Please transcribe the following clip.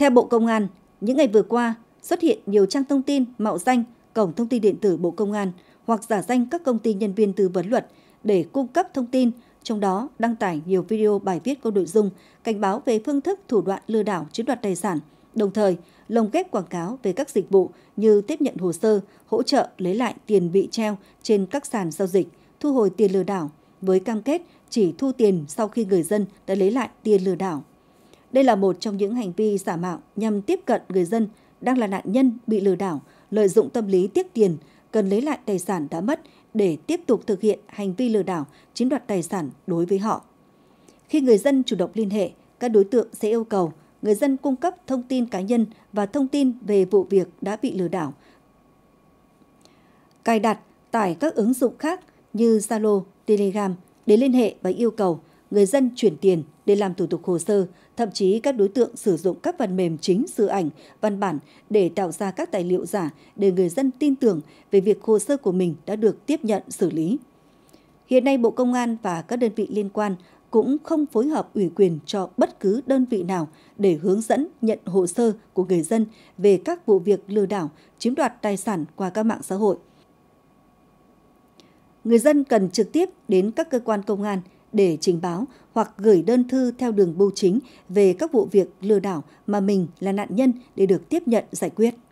Theo Bộ Công an, những ngày vừa qua xuất hiện nhiều trang thông tin mạo danh cổng thông tin điện tử Bộ Công an hoặc giả danh các công ty nhân viên tư vấn luật để cung cấp thông tin, trong đó đăng tải nhiều video bài viết có nội dung cảnh báo về phương thức thủ đoạn lừa đảo chiếm đoạt tài sản, đồng thời lồng ghép quảng cáo về các dịch vụ như tiếp nhận hồ sơ, hỗ trợ lấy lại tiền bị treo trên các sàn giao dịch, thu hồi tiền lừa đảo với cam kết chỉ thu tiền sau khi người dân đã lấy lại tiền lừa đảo. Đây là một trong những hành vi giả mạo nhằm tiếp cận người dân đang là nạn nhân bị lừa đảo, lợi dụng tâm lý tiếc tiền, cần lấy lại tài sản đã mất để tiếp tục thực hiện hành vi lừa đảo, chiếm đoạt tài sản đối với họ. Khi người dân chủ động liên hệ, các đối tượng sẽ yêu cầu người dân cung cấp thông tin cá nhân và thông tin về vụ việc đã bị lừa đảo. Cài đặt, tải các ứng dụng khác như Zalo, Telegram để liên hệ và yêu cầu người dân chuyển tiền để làm thủ tục hồ sơ, thậm chí các đối tượng sử dụng các phần mềm chính sử ảnh, văn bản để tạo ra các tài liệu giả để người dân tin tưởng về việc hồ sơ của mình đã được tiếp nhận xử lý. Hiện nay Bộ Công an và các đơn vị liên quan cũng không phối hợp ủy quyền cho bất cứ đơn vị nào để hướng dẫn nhận hồ sơ của người dân về các vụ việc lừa đảo, chiếm đoạt tài sản qua các mạng xã hội. Người dân cần trực tiếp đến các cơ quan công an để trình báo hoặc gửi đơn thư theo đường bưu chính về các vụ việc lừa đảo mà mình là nạn nhân để được tiếp nhận giải quyết.